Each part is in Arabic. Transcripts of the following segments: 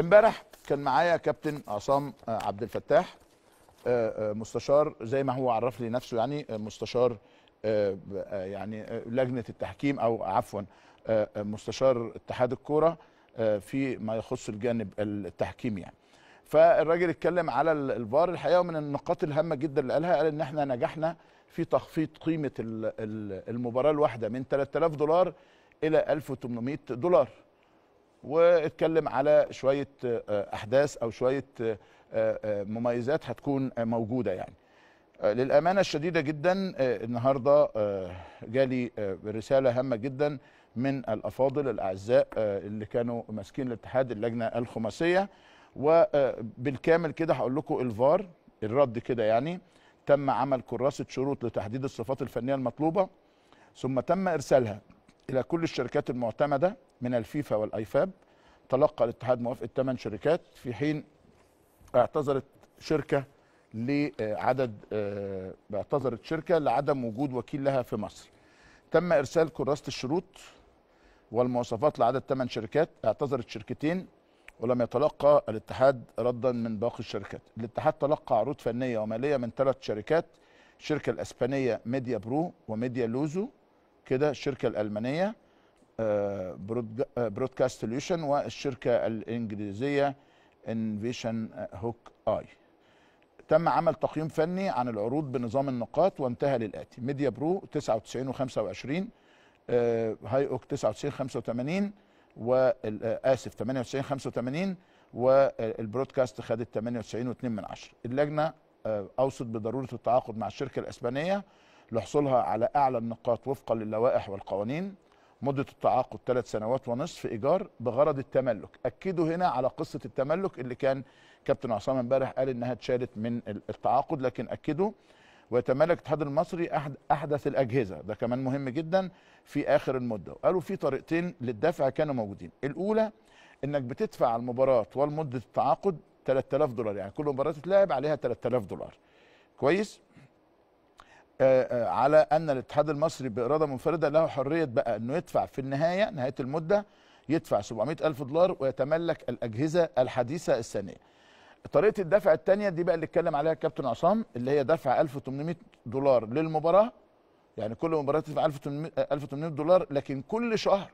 امبارح كان معايا كابتن عصام آه، عبد الفتاح آه، آه، مستشار زي ما هو عرف لي نفسه يعني مستشار يعني لجنه التحكيم او عفوا مستشار اتحاد الكوره في ما يخص الجانب التحكيمي يعني فالراجل اتكلم على الفار الحقيقه من النقاط الهامه جدا اللي قالها قال ان احنا نجحنا في تخفيض قيمه المباراه الواحده من 3000 دولار الى 1800 دولار واتكلم على شويه آه، احداث او شويه آه، آه، مميزات هتكون موجوده يعني للامانه الشديده جدا النهارده جالي رساله هامه جدا من الافاضل الاعزاء اللي كانوا ماسكين الاتحاد اللجنه الخماسيه وبالكامل كده هقول لكم الفار الرد كده يعني تم عمل كراسه شروط لتحديد الصفات الفنيه المطلوبه ثم تم ارسالها الى كل الشركات المعتمده من الفيفا والايفاب تلقى الاتحاد موافقه 8 شركات في حين اعتذرت شركه لعدد آه، اعتذرت شركه لعدم وجود وكيل لها في مصر. تم ارسال كراسه الشروط والمواصفات لعدد 8 شركات اعتذرت شركتين ولم يتلقى الاتحاد ردا من باقي الشركات. الاتحاد تلقى عروض فنيه وماليه من ثلاث شركات الشركه الاسبانيه ميديا برو وميديا لوزو كده الشركه الالمانيه آه، برودكاست آه، سوليوشن والشركه الانجليزيه انفيشن هوك اي تم عمل تقييم فني عن العروض بنظام النقاط وانتهى للاتي ميديا برو 99 و25 آه، هاي اوك 99 85 واسف 98 85 والبرودكاست خدت 98 و2 من 10 اللجنه اوصت بضروره التعاقد مع الشركه الاسبانيه لحصولها على أعلى النقاط وفقا للوائح والقوانين مدة التعاقد ثلاث سنوات ونصف إيجار بغرض التملك أكدوا هنا على قصة التملك اللي كان كابتن عصام امبارح قال إنها اتشالت من التعاقد لكن أكدوا ويتملك الاتحاد المصري أحد أحدث الأجهزة ده كمان مهم جدا في آخر المدة وقالوا في طريقتين للدفع كانوا موجودين الأولى إنك بتدفع المباراة والمدة التعاقد 3000 دولار يعني كل مباراة تتلعب عليها 3000 دولار كويس آه، آه، على ان الاتحاد المصري باراده منفرده له حريه بقى انه يدفع في النهايه نهايه المده يدفع 700 ألف دولار ويتملك الأجهزة الحديثة الثانية طريقة الدفع الثانية دي بقى اللي اتكلم عليها الكابتن عصام اللي هي دفع 1800 دولار للمباراة يعني كل مباراة تدفع 1800 دولار لكن كل شهر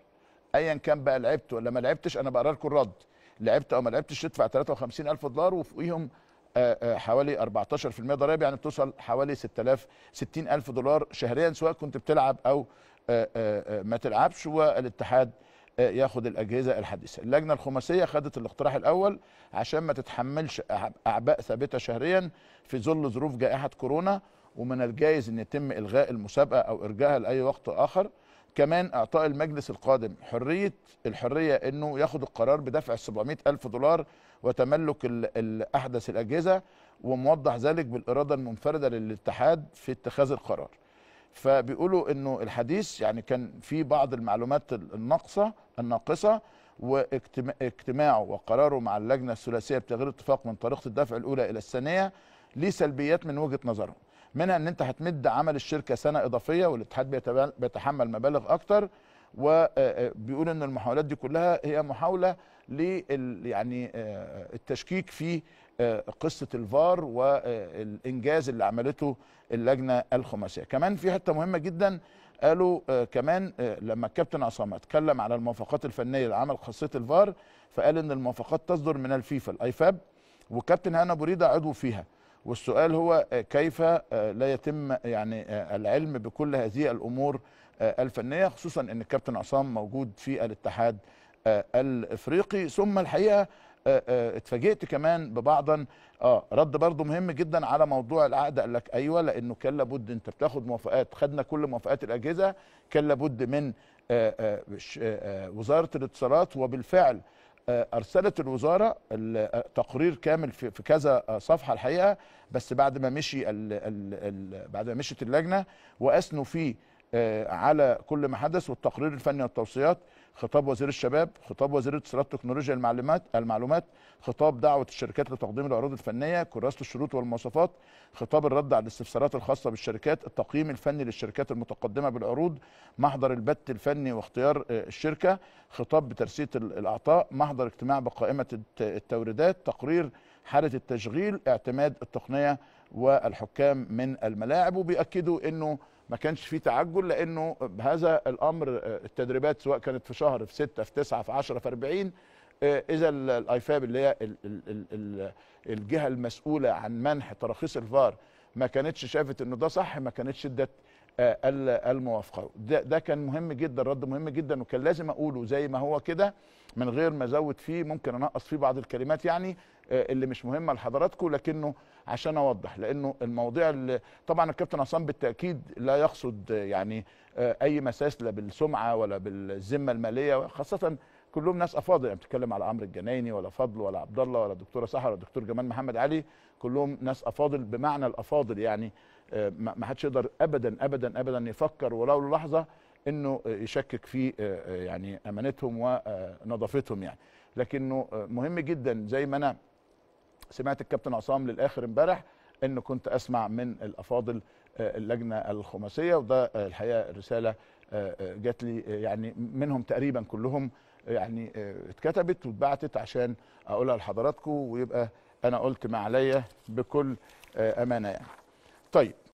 أيا كان بقى لعبت ولا ما لعبتش أنا بقرا لكم الرد لعبت أو ما لعبتش تدفع 53 ألف دولار وفوقيهم آه، آه، حوالي 14% ضرائب يعني بتوصل حوالي 6000 60000 دولار شهريا سواء كنت بتلعب او آه، ما تلعبش والاتحاد ياخد الاجهزه الحديثه اللجنه الخماسيه خدت الاقتراح الاول عشان ما تتحملش اعباء ثابته شهريا في ظل ظروف جائحه كورونا ومن الجائز ان يتم الغاء المسابقه او ارجاعها لاي وقت اخر كمان اعطاء المجلس القادم حريه الحريه انه ياخد القرار بدفع ال 700 الف دولار وتملك احدث الاجهزه وموضح ذلك بالاراده المنفرده للاتحاد في اتخاذ القرار. فبيقولوا انه الحديث يعني كان في بعض المعلومات الناقصه الناقصه واجتماعه وقراره مع اللجنه الثلاثيه بتغيير الاتفاق من طريقه الدفع الاولى الى الثانيه ليه سلبيات من وجهه نظرهم. منها ان انت هتمد عمل الشركه سنه اضافيه والاتحاد بيتحمل مبالغ اكتر وبيقول ان المحاولات دي كلها هي محاوله لل يعني التشكيك في قصه الفار والانجاز اللي عملته اللجنه الخماسيه كمان في حته مهمه جدا قالوا كمان لما الكابتن عصام اتكلم على الموافقات الفنيه لعمل خاصيه الفار فقال ان الموافقات تصدر من الفيفا الايفاب وكابتن هنا بوريدا عضو فيها والسؤال هو آه، كيف آه، لا يتم آه، يعني العلم بكل هذه الامور الفنيه خصوصا ان الكابتن عصام موجود في الاتحاد الافريقي ثم الحقيقه اتفاجئت كمان ببعضا اه رد برضه مهم جدا على موضوع العقد قال لك ايوه لانه كان لابد انت بتاخد موافقات خدنا كل موافقات الاجهزه كان لابد من وزاره الاتصالات وبالفعل ارسلت الوزاره تقرير كامل في كذا صفحه الحقيقه بس بعد ما مشي الـ الـ بعد ما مشت اللجنه واسنوا فيه آه، على كل ما حدث والتقرير الفني والتوصيات خطاب وزير الشباب خطاب وزير الاتصالات تكنولوجيا المعلومات المعلومات خطاب دعوه الشركات لتقديم العروض الفنيه كراسه الشروط والمواصفات خطاب الرد على الاستفسارات الخاصه بالشركات التقييم الفني للشركات المتقدمه بالعروض محضر البت الفني واختيار آه، الشركه خطاب بترسية الاعطاء محضر اجتماع بقائمه التوريدات تقرير حاله التشغيل اعتماد التقنيه والحكام من الملاعب وبيأكدوا انه ما كانش في تعجل لانه هذا الامر آه، التدريبات سواء كانت في شهر في 6 في 9 في 10 في 40 آه، اذا الايفاب اللي هي الجهه المسؤوله عن منح تراخيص الفار ما كانتش شافت انه ده صح ما كانتش ادت آه، الموافقه ده, ده كان مهم جدا رد مهم جدا وكان لازم اقوله زي ما هو كده من غير ما ازود فيه ممكن انقص فيه بعض الكلمات يعني آه، اللي مش مهمه لحضراتكم لكنه عشان اوضح لانه المواضيع اللي طبعا الكابتن عصام بالتاكيد لا يقصد يعني آه، اي مساس لا بالسمعه ولا بالذمه الماليه خاصه كلهم ناس افاضل يعني بتتكلم على عمرو الجنايني ولا فضل ولا عبد الله ولا دكتوره سحر ولا دكتور جمال محمد علي كلهم ناس افاضل بمعنى الافاضل يعني آه، ما حدش يقدر ابدا ابدا ابدا يفكر ولو للحظه انه آه، يشكك في آه، يعني امانتهم ونظافتهم يعني لكنه مهم جدا زي ما انا سمعت الكابتن عصام للاخر امبارح انه كنت اسمع من الافاضل اللجنه الخماسيه وده الحقيقه الرساله جات لي يعني منهم تقريبا كلهم يعني آه، اتكتبت واتبعتت عشان اقولها لحضراتكم ويبقى انا قلت ما عليا بكل آه، امانه يعني. طيب